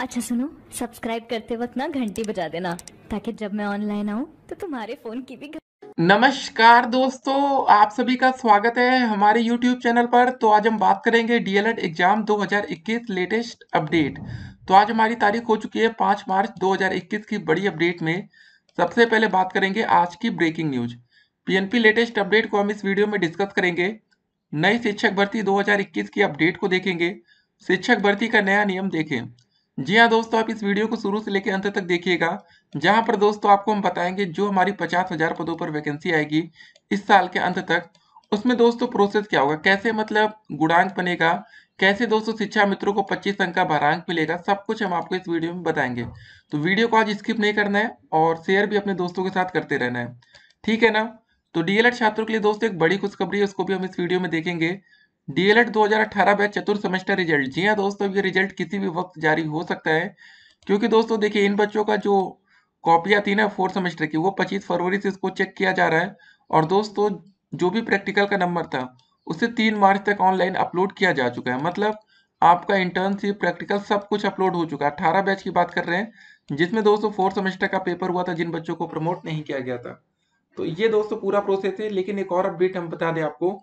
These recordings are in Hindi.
अच्छा सुनो सब्सक्राइब करते वक्त ना घंटी बजा देना ताकि जब मैं ऑनलाइन आऊँ तो तुम्हारे फोन की भी नमस्कार दोस्तों आप सभी का स्वागत है हमारे YouTube चैनल पर तो आज हम बात करेंगे डीएलएड एग्जाम 2021 लेटेस्ट अपडेट तो आज हमारी तारीख हो चुकी है 5 मार्च 2021 की बड़ी अपडेट में सबसे पहले बात करेंगे आज की breaking news PNP latest update को हम इस वीडियो में डिस्कस करेंगे नई शिक्षक भर्ती 2021 की अपडेट को देखेंगे शिक्षक भर्ती का नया नियम देखें जी हाँ दोस्तों आप इस वीडियो को शुरू से लेकर अंत तक देखिएगा जहां पर दोस्तों आपको हम बताएंगे जो हमारी पचास हजार पदों पर वैकेंसी आएगी इस साल के अंत तक उसमें दोस्तों प्रोसेस क्या होगा कैसे मतलब गुणांक बनेगा कैसे दोस्तों शिक्षा मित्रों को पच्चीस अंक का भारांक मिलेगा सब कुछ हम आपको इस वीडियो में बताएंगे तो वीडियो को आज स्किप नहीं करना है और शेयर भी अपने दोस्तों के साथ करते रहना है ठीक है ना तो डीएलएड छात्रों के लिए दोस्तों एक बड़ी खुशखबरी है उसको भी हम इस वीडियो में देखेंगे डीएलएड 2018 e बैच चतुर्थ सेमेस्टर रिजल्ट जी हाँ दोस्तों ये रिजल्ट किसी भी वक्त जारी हो सकता है क्योंकि दोस्तों देखिए इन बच्चों का जो कॉपियाँ थी ना फोर्थ सेमेस्टर की वो 25 फरवरी से इसको चेक किया जा रहा है और दोस्तों जो भी प्रैक्टिकल का नंबर था उसे तीन मार्च तक ऑनलाइन अपलोड किया जा चुका है मतलब आपका इंटर्नशिप प्रैक्टिकल सब कुछ अपलोड हो चुका है अठारह बैच की बात कर रहे हैं जिसमें दोस्तों फोर्थ सेमेस्टर का पेपर हुआ था जिन बच्चों को प्रमोट नहीं किया गया था तो ये दोस्तों पूरा प्रोसेस है लेकिन एक और अपडेट हम बता दें आपको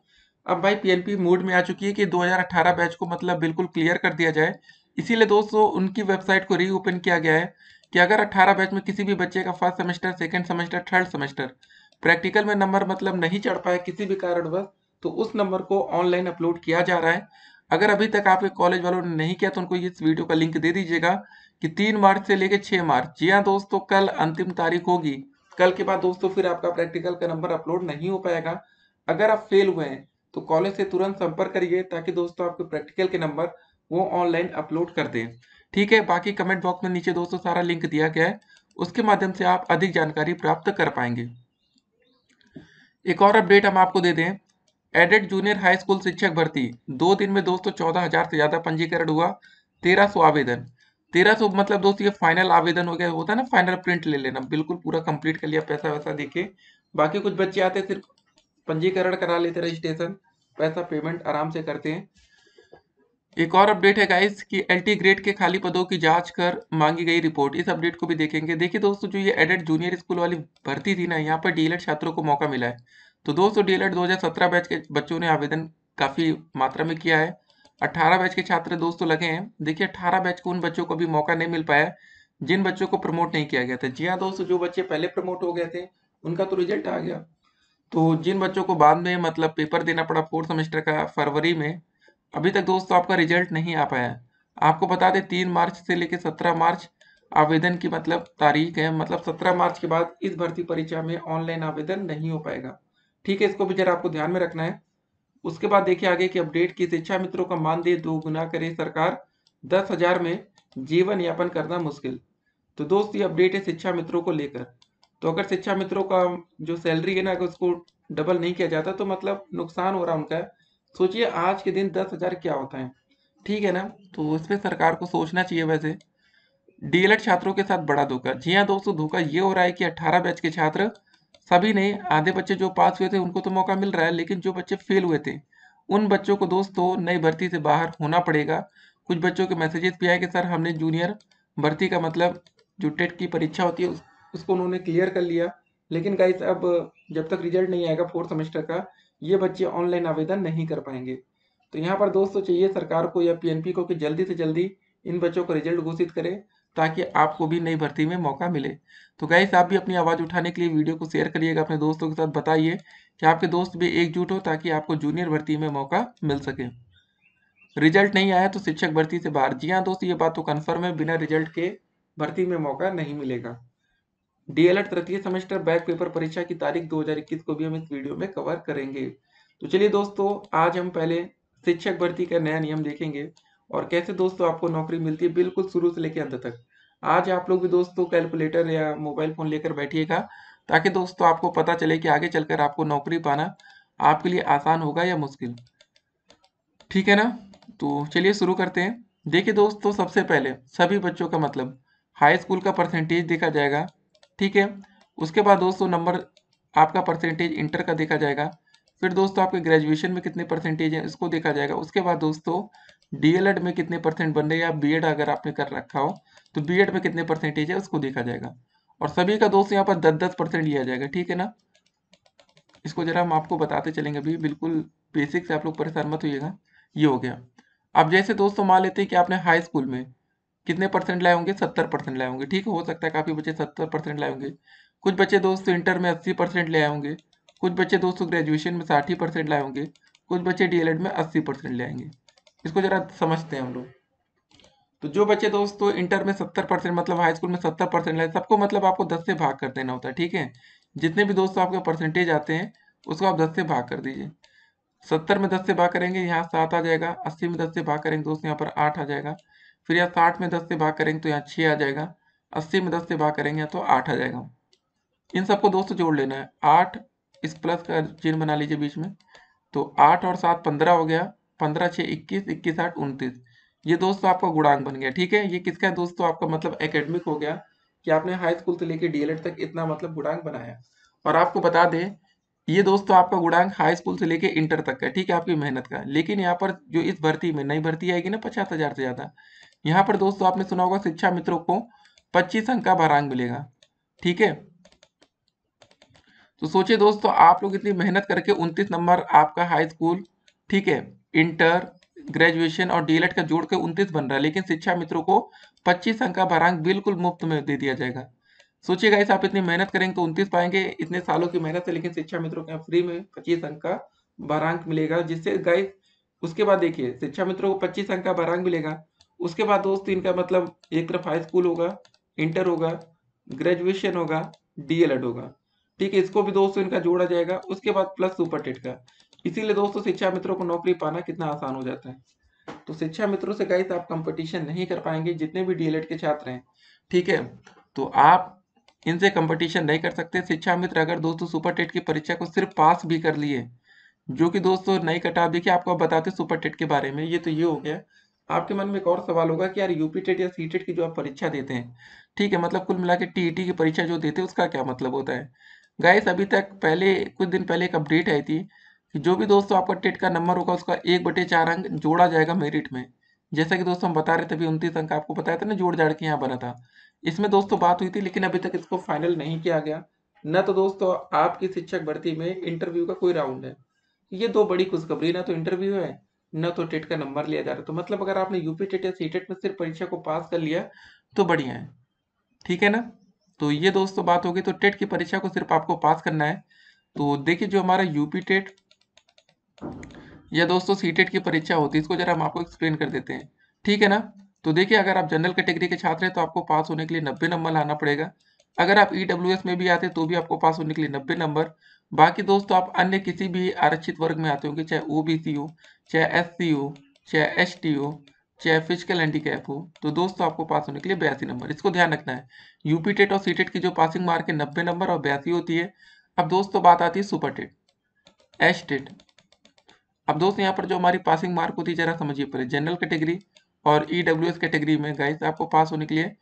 अब भाई पी मूड में आ चुकी है कि 2018 बैच को मतलब बिल्कुल क्लियर कर दिया जाए इसीलिए दोस्तों उनकी वेबसाइट को रीओपन किया गया है कि अगर 18 बैच में किसी भी बच्चे का first semester second semester third semester practical में नंबर मतलब नहीं चढ़ पाए किसी भी कारणवश तो उस नंबर को ऑनलाइन अपलोड किया जा रहा है अगर अभी तक आपके कॉलेज वालों ने नहीं किया तो उनको इस वीडियो का लिंक दे दीजिएगा कि तीन मार्च से लेकर छः मार्च जी हाँ दोस्तों कल अंतिम तारीख होगी कल के बाद दोस्तों फिर आपका प्रैक्टिकल का नंबर अपलोड नहीं हो पाएगा अगर आप फेल हुए हैं तो कॉलेज से तुरंत संपर्क करिए ताकि दोस्तों आपके प्रैक्टिकल के नंबर वो ऑनलाइन अपलोड कर दें ठीक है बाकी कमेंट बॉक्स में नीचे दोस्तों सारा लिंक दिया गया है उसके माध्यम से आप अधिक जानकारी प्राप्त कर पाएंगे एक और अपडेट हम आपको दे दें एडेड जूनियर हाई स्कूल शिक्षक भर्ती दो दिन में दोस्तों चौदह हजार से ज्यादा पंजीकरण हुआ तेरह सौ आवेदन तेरह सौ मतलब दोस्तों ये फाइनल आवेदन हो गया होता है ना फाइनल प्रिंट ले लेना बिल्कुल पूरा कंप्लीट कर लिया पैसा वैसा देखे बाकी कुछ बच्चे आते सिर्फ पंजीकरण करा लेते रजिस्ट्रेशन पैसा पेमेंट आराम से करते हैं एक और अपडेट है गाइस कि एल ग्रेड के खाली पदों की जांच कर मांगी गई रिपोर्ट इस अपडेट को भी देखेंगे देखिए दोस्तों जो ये एडेड जूनियर स्कूल वाली भर्ती थी ना यहाँ पर डीएलएड e छात्रों को मौका मिला है तो दोस्तों डीएलएड 2017 e बैच के बच्चों ने आवेदन काफ़ी मात्रा में किया है 18 बैच के छात्र दोस्तों लगे हैं देखिए अट्ठारह बैच को उन बच्चों को भी मौका नहीं मिल पाया जिन बच्चों को प्रमोट नहीं किया गया था जी हाँ दोस्तों जो बच्चे पहले प्रमोट हो गए थे उनका तो रिजल्ट आ गया तो जिन बच्चों को बाद में मतलब पेपर देना पड़ा फोर्थ सेमेस्टर का फरवरी में अभी तक दोस्तों आपका रिजल्ट नहीं आ पाया आपको बता दें तीन मार्च से लेकर सत्रह मार्च आवेदन की मतलब तारीख है मतलब सत्रह मार्च के बाद इस भर्ती परीक्षा में ऑनलाइन आवेदन नहीं हो पाएगा ठीक है इसको भी जरा आपको ध्यान में रखना है उसके बाद देखिए आगे की अपडेट की शिक्षा मित्रों का मानदेय दो गुना करे सरकार दस हजार में जीवन यापन करना मुश्किल तो दोस्त ये अपडेट है शिक्षा मित्रों को लेकर तो अगर शिक्षा मित्रों का जो सैलरी है ना अगर उसको डबल नहीं किया जाता तो मतलब नुकसान हो रहा है उनका सोचिए आज के दिन दस हजार क्या होता है ठीक है ना तो इस पर सरकार को सोचना चाहिए वैसे डीएलएड छात्रों के साथ बड़ा धोखा जी हाँ दोस्तों धोखा ये हो रहा है कि अट्ठारह बैच के छात्र सभी ने आधे बच्चे जो पास हुए थे उनको तो मौका मिल रहा है लेकिन जो बच्चे फेल हुए थे उन बच्चों को दोस्तों नई भर्ती से बाहर होना पड़ेगा कुछ बच्चों के मैसेजेस भी आए कि सर हमने जूनियर भर्ती का मतलब जो टेट की परीक्षा होती है उसको उन्होंने क्लियर कर लिया लेकिन गाइस अब जब तक रिजल्ट नहीं आएगा फोर्थ सेमेस्टर का ये बच्चे ऑनलाइन आवेदन नहीं कर पाएंगे तो यहाँ पर दोस्तों चाहिए सरकार को या पीएनपी को कि जल्दी से जल्दी इन बच्चों का रिजल्ट घोषित करे ताकि आपको भी नई भर्ती में मौका मिले तो गाइस आप भी अपनी आवाज़ उठाने के लिए वीडियो को शेयर करिएगा अपने दोस्तों के साथ बताइए कि आपके दोस्त भी एकजुट हो ताकि आपको जूनियर भर्ती में मौका मिल सके रिजल्ट नहीं आया तो शिक्षक भर्ती से बाहर जी हाँ दोस्त ये बात तो कन्फर्म है बिना रिजल्ट के भर्ती में मौका नहीं मिलेगा डीएलएड तृतीय सेमेस्टर बैक पेपर परीक्षा की तारीख 2021 को भी हम इस वीडियो में कवर करेंगे तो चलिए दोस्तों आज हम पहले शिक्षक भर्ती का नया नियम देखेंगे और कैसे दोस्तों आपको नौकरी मिलती है बिल्कुल शुरू से लेकर अंत तक आज आप लोग भी दोस्तों कैलकुलेटर या मोबाइल फोन लेकर बैठिएगा ताकि दोस्तों आपको पता चले कि आगे चलकर आपको नौकरी पाना आपके लिए आसान होगा या मुश्किल ठीक है ना तो चलिए शुरू करते हैं देखिए दोस्तों सबसे पहले सभी बच्चों का मतलब हाई स्कूल का परसेंटेज देखा जाएगा ठीक है उसके बाद दोस्तों नंबर आपका परसेंटेज इंटर का देखा जाएगा फिर दोस्तों आपके ग्रेजुएशन में कितने परसेंटेज हैं इसको देखा जाएगा उसके बाद दोस्तों डीएलएड में कितने परसेंट बन रहे हैं या बीएड अगर आपने कर रखा हो तो बीएड में कितने परसेंटेज है उसको देखा जाएगा और सभी का दोस्तों यहाँ पर दस दस परसेंट लिया जाएगा ठीक है ना इसको जरा हम आपको बताते चलेंगे अभी बिल्कुल बेसिक से आप लोग परेशान मत होइएगा ये हो गया अब जैसे दोस्तों मान लेते हैं कि आपने हाई स्कूल में कितने परसेंट लाए होंगे सत्तर परसेंट लाए होंगे ठीक है हो सकता है काफ़ी बच्चे सत्तर परसेंट लाए होंगे कुछ बच्चे दोस्तों तो इंटर में अस्सी परसेंट ले आए होंगे कुछ बच्चे दोस्तों तो ग्रेजुएशन में साठ परसेंट लाए होंगे कुछ बच्चे डीएलएड में अस्सी परसेंट ले आएंगे इसको जरा समझते हैं हम लोग तो जो बच्चे दोस्तों तो इंटर में सत्तर परसेंट मतलब हाई स्कूल में सत्तर परसेंट लाए सबको मतलब आपको दस से भाग कर देना होता है ठीक है जितने भी दोस्तों आपके परसेंटेज आते हैं उसको आप दस से भाग कर दीजिए सत्तर में दस से भाग करेंगे यहाँ सात आ जाएगा अस्सी में दस से भाग करेंगे दोस्तों यहाँ पर आठ आ जाएगा फिर यहाँ साठ में दस से भाग करेंगे तो यहाँ छः आ जाएगा अस्सी में दस से भाग करेंगे तो आठ आ जाएगा इन सबको दोस्तों जोड़ लेना है आठ इस प्लस का चिन्ह बना लीजिए बीच में तो आठ और सात पंद्रह हो गया पंद्रह छः इक्कीस इक्कीस आठ उनतीस ये दोस्तों तो आपका गुणांक बन गया ठीक है ये किसका है दोस्तों तो आपका मतलब एकेडमिक हो गया कि आपने हाई स्कूल से लेकर डीएलएड तक इतना मतलब गुणांक बनाया और आपको बता दें ये दोस्तों तो आपका गुणांक हाई स्कूल से लेके इंटर तक का ठीक है आपकी मेहनत का लेकिन यहाँ पर जो इस भर्ती में नई भर्ती आएगी ना पचास हजार से ज्यादा यहाँ पर दोस्तों आपने सुना होगा शिक्षा मित्रों को पच्चीस अंक का भरांग मिलेगा ठीक है तो सोचिए दोस्तों आप लोग इतनी मेहनत करके 29 नंबर आपका हाई स्कूल ठीक है इंटर ग्रेजुएशन और डीएलएड e का जोड़ के उनतीस बन रहा है लेकिन शिक्षा मित्रों को पच्चीस अंक का भरांग बिल्कुल मुफ्त में दे दिया जाएगा सोचिएगा इस आप इतनी मेहनत करेंगे तो उनतीस पाएंगे इतने सालों की मेहनत से लेकिन शिक्षा मित्रों के फ्री में पच्चीस अंक का भरांक मिलेगा जिससे गाइस उसके बाद देखिए शिक्षा मित्रों को पच्चीस अंक का भरांक मिलेगा उसके बाद दोस्त इनका मतलब एक तरफ हाई स्कूल होगा इंटर होगा ग्रेजुएशन होगा डीएलएड होगा ठीक है इसको भी दोस्तों इनका जोड़ा जाएगा उसके बाद प्लस सुपर टेट का इसीलिए दोस्तों शिक्षा मित्रों को नौकरी पाना कितना आसान हो जाता है तो शिक्षा मित्रों से गाइस आप कंपटीशन नहीं कर पाएंगे जितने भी डीएलएड के छात्र हैं ठीक है तो आप इनसे कंपटीशन नहीं कर सकते शिक्षा मित्र अगर दोस्तों सुपर टेट की परीक्षा को सिर्फ पास भी कर लिए जो कि दोस्तों नहीं कटा देखिए आपको बताते सुपर टेट के बारे में ये तो ये हो गया आपके मन में एक और सवाल होगा कि यार यूपी टेट या सी टेट की जो आप परीक्षा देते हैं ठीक है मतलब कुल मिला के टीईटी e की परीक्षा जो देते हैं उसका क्या मतलब होता है गाइस अभी तक पहले कुछ दिन पहले एक अपडेट आई थी कि जो भी दोस्तों आपका टेट का नंबर होगा उसका एक बटे चार अंक जोड़ा जाएगा मेरिट में जैसा कि दोस्तों हम बता रहे थे अभी उनतीस अंक आपको बताया था ना जोड़ जाड़ के यहाँ बना था इसमें दोस्तों बात हुई थी लेकिन अभी तक इसको फाइनल नहीं किया गया न तो दोस्तों आपकी शिक्षक भर्ती में इंटरव्यू का कोई राउंड है ये दो बड़ी खुशखबरी ना तो इंटरव्यू है न तो टेट का नंबर लिया जा रहा तो मतलब अगर आपने यूपी टेट या सी टेट में सिर्फ परीक्षा को पास कर लिया तो बढ़िया है ठीक है ना तो ये दोस्तों बात होगी तो टेट की परीक्षा को सिर्फ आपको पास करना है तो देखिए जो हमारा यूपी टेट या दोस्तों सी टेट की परीक्षा होती है इसको जरा हम आपको एक्सप्लेन कर देते हैं ठीक है ना तो देखिए अगर आप जनरल कैटेगरी के छात्र हैं तो आपको पास होने के लिए नब्बे नंबर लाना पड़ेगा अगर आप ई e में भी आते तो भी आपको पास होने के लिए नब्बे नंबर बाकी दोस्तों तो आप अन्य किसी भी आरक्षित वर्ग में आते होंगे चाहे ओ हो चाहे एस हो चाहे एस हो चाहे फिजिकल हैंडीकैप हो तो दोस्तों तो आपको पास होने के लिए बयासी नंबर इसको ध्यान रखना है यूपी टेट और सी टेट की जो पासिंग मार्क है नब्बे नंबर और बयासी होती है अब दोस्तों तो बात आती है सुपर टेट एस टेट अब दोस्तों यहाँ पर जो हमारी पासिंग मार्क होती है जरा समझिए पहले जनरल कैटेगरी और ई e कैटेगरी में गाइस आपको पास होने के लिए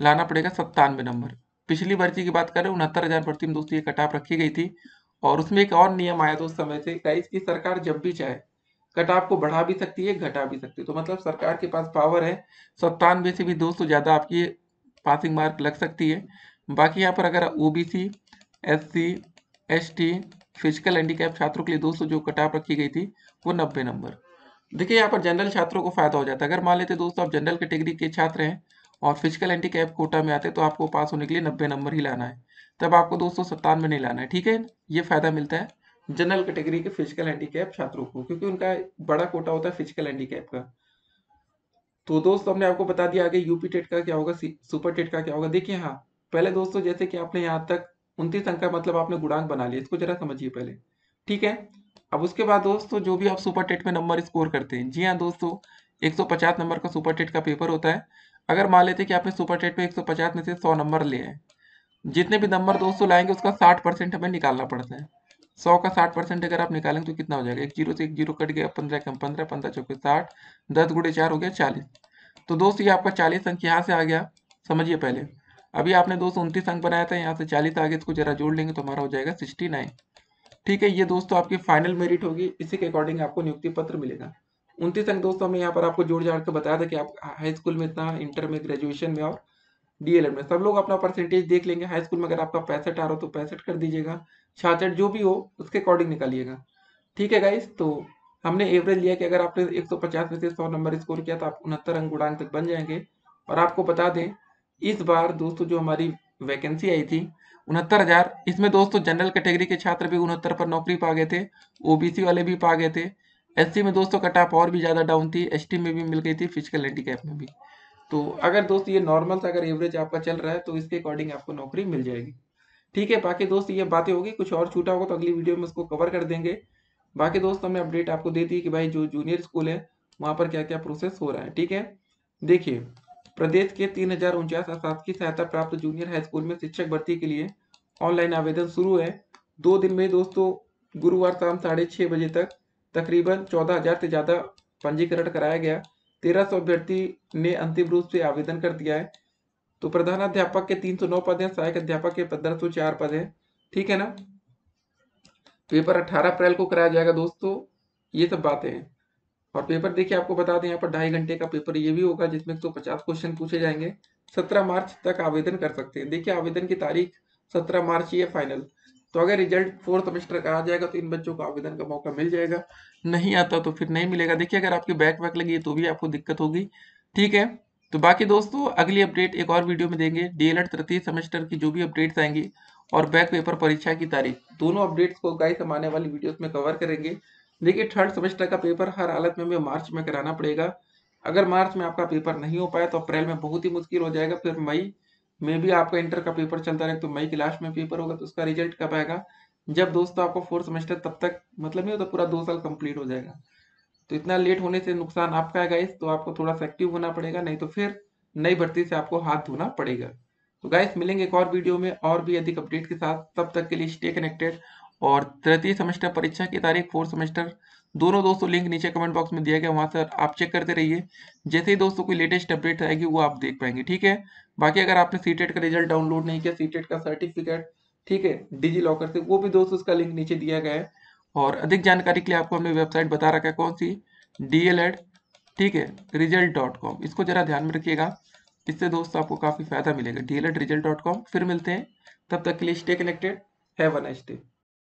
लाना पड़ेगा सत्तानवे नंबर पिछली भर्ती की बात करें उनहत्तर हज़ार भर्ती में दोस्तों ये कटाप रखी गई थी और उसमें एक और नियम आया था उस समय से गाइस की सरकार जब भी चाहे कटाव को बढ़ा भी सकती है घटा भी सकती है तो मतलब सरकार के पास पावर है सत्तानवे से भी दो सौ ज़्यादा आपकी पासिंग मार्क लग सकती है बाकी यहाँ पर अगर O B C S C S T physical handicap छात्रों के लिए दो सौ जो कटाप रखी गई थी वो नब्बे नंबर देखिए यहाँ पर जनरल छात्रों को फायदा हो जाता है अगर मान लेते दोस्तों आप जनरल कैटेगरी के छात्र हैं और फिजिकल कैप कोटा में आते तो आपको पास होने के लिए नब्बे नंबर ही लाना है तब आपको दो सौ सत्तानवे नहीं लाना है ठीक है ये फायदा मिलता है जनरल कैटेगरी के फिजिकल हैंडीकैप छात्रों को क्योंकि उनका बड़ा कोटा होता है फिजिकल हैंडीकैप का तो दोस्तों हमने आपको बता दिया आगे यूपी टेट का क्या होगा सुपर टेट का क्या होगा देखिए हाँ पहले दोस्तों जैसे कि आपने यहाँ तक उनतीस अंक का मतलब आपने गुणांक बना लिया इसको जरा समझिए पहले ठीक है अब उसके बाद दोस्तों जो भी आप सुपर टेट में नंबर स्कोर करते हैं जी हाँ दोस्तों पचास नंबर का सुपर टेट का पेपर होता है अगर मान लेते कि आपने सुपर टेट पे 150 में से 100 नंबर लिए हैं जितने भी नंबर दोस्तों लाएंगे उसका 60 परसेंट हमें निकालना पड़ता है 100 का 60 परसेंट अगर आप निकालेंगे तो कितना हो जाएगा एक जीरो से एक जीरो कट गया पंद्रह कम पंद्रह पंद्रह चौके साठ दस गुड़े चार हो गया चालीस तो दोस्त ये आपका चालीस अंक यहाँ से आ गया समझिए पहले अभी आपने दोस्त उनतीस अंक बनाया था यहाँ से चालीस आगे इसको जरा जोड़ लेंगे तो हमारा हो जाएगा सिक्सटी नाइन ठीक है ये दोस्तों आपकी फाइनल मेरिट होगी इसी के अकॉर्डिंग आपको नियुक्ति पत्र मिलेगा उनतीस अंक दोस्तों हमें यहाँ पर आपको जोड़ जाड़ के बताया था कि आप हाई स्कूल में इतना इंटर में ग्रेजुएशन में और डीएलएड में सब लोग अपना परसेंटेज देख लेंगे हाई स्कूल में अगर आपका पैंसठ आ रहा हो तो पैंसठ कर दीजिएगा छाछठ जो भी हो उसके अकॉर्डिंग निकालिएगा ठीक है गाइस तो हमने एवरेज लिया कि अगर आपने 150 में से 100 नंबर स्कोर किया तो आप उनहत्तर अंक गुणांक तक बन जाएंगे और आपको बता दें इस बार दोस्तों जो हमारी वैकेंसी आई थी उनहत्तर हजार इसमें दोस्तों जनरल कैटेगरी के छात्र भी उनहत्तर पर नौकरी पा गए थे ओबीसी वाले भी पा गए थे एससी में दोस्तों ऑफ और भी ज़्यादा डाउन थी एसटी में भी मिल गई थी फिजिकल हैंडीकैप में भी तो अगर दोस्त ये नॉर्मल अगर एवरेज आपका चल रहा है तो इसके अकॉर्डिंग आपको नौकरी मिल जाएगी ठीक है बाकी दोस्त ये बातें होगी कुछ और छूटा होगा तो अगली वीडियो में उसको कवर कर देंगे बाकी दोस्त हमने अपडेट आपको दे दी कि भाई जो जूनियर स्कूल है वहाँ पर क्या क्या प्रोसेस हो रहा है ठीक है देखिए प्रदेश के तीन हजार उनचास की सहायता प्राप्त जूनियर हाई स्कूल में शिक्षक भर्ती के लिए ऑनलाइन आवेदन शुरू है दो दिन में दोस्तों गुरुवार शाम साढ़े छः बजे तक तकरीबन चौदह हजार से ज़्यादा पंजीकरण कराया गया तेरह सौ अभ्यर्थी ने अंतिम रूप से आवेदन कर दिया है तो प्रधानाध्यापक के तीन सौ नौ पद हैं सहायक अध्यापक के पंद्रह सौ चार पद हैं ठीक है ना तो पेपर अठारह अप्रैल को कराया जाएगा दोस्तों ये सब बातें हैं और पेपर देखिए आपको बता दें यहाँ पर ढाई घंटे का पेपर ये भी होगा जिसमें एक सौ पचास क्वेश्चन पूछे जाएंगे सत्रह मार्च तक आवेदन कर सकते हैं देखिए आवेदन की तारीख सत्रह मार्च ये फाइनल तो अगर रिजल्ट फोर्थ सेमेस्टर का आ जाएगा तो इन बच्चों को आवेदन का मौका मिल जाएगा नहीं आता तो फिर नहीं मिलेगा देखिए अगर आपकी बैक वैक लगी है तो भी आपको दिक्कत होगी ठीक है तो बाकी दोस्तों अगली अपडेट एक और वीडियो में देंगे डीएलएड तृतीय सेमेस्टर की जो भी अपडेट्स आएंगी और बैक पेपर परीक्षा की तारीख दोनों अपडेट्स को गाइस हम आने वाली वीडियोस में कवर करेंगे देखिए थर्ड सेमेस्टर का पेपर हर हालत में हमें मार्च में कराना पड़ेगा अगर मार्च में आपका पेपर नहीं हो पाया तो अप्रैल में बहुत ही मुश्किल हो जाएगा फिर मई मे भी आपका इंटर का पेपर चलता रहे तो मई के लास्ट में पेपर होगा तो उसका रिजल्ट कब आएगा जब दोस्तों आपको फोर्थ सेमेस्टर तब तक मतलब नहीं होता पूरा दो साल कंप्लीट हो जाएगा तो इतना लेट होने से नुकसान आपका है गाइस तो आपको थोड़ा सा एक्टिव होना पड़ेगा नहीं तो फिर नई भर्ती से आपको हाथ धोना पड़ेगा तो गाइस मिलेंगे एक और वीडियो में और भी अधिक अपडेट के साथ तब तक के लिए स्टे कनेक्टेड और तृतीय सेमेस्टर परीक्षा की तारीख फोर्थ सेमेस्टर दोनों दोस्तों लिंक नीचे कमेंट बॉक्स में दिया गया वहां से आप चेक करते रहिए जैसे ही दोस्तों कोई लेटेस्ट अपडेट आएगी वो आप देख पाएंगे ठीक है बाकी अगर आपने सी का रिजल्ट डाउनलोड नहीं किया सी का सर्टिफिकेट ठीक है डिजी लॉकर से वो भी दोस्तों उसका लिंक नीचे दिया गया है और अधिक जानकारी के लिए आपको हमने वेबसाइट बता रखा है कौन सी डी ठीक है रिजल्ट डॉट कॉम इसको जरा ध्यान में रखिएगा इससे दोस्तों आपको काफ़ी फायदा मिलेगा डी रिजल्ट डॉट कॉम फिर मिलते हैं तब तक के लिए स्टे कनेक्टेड है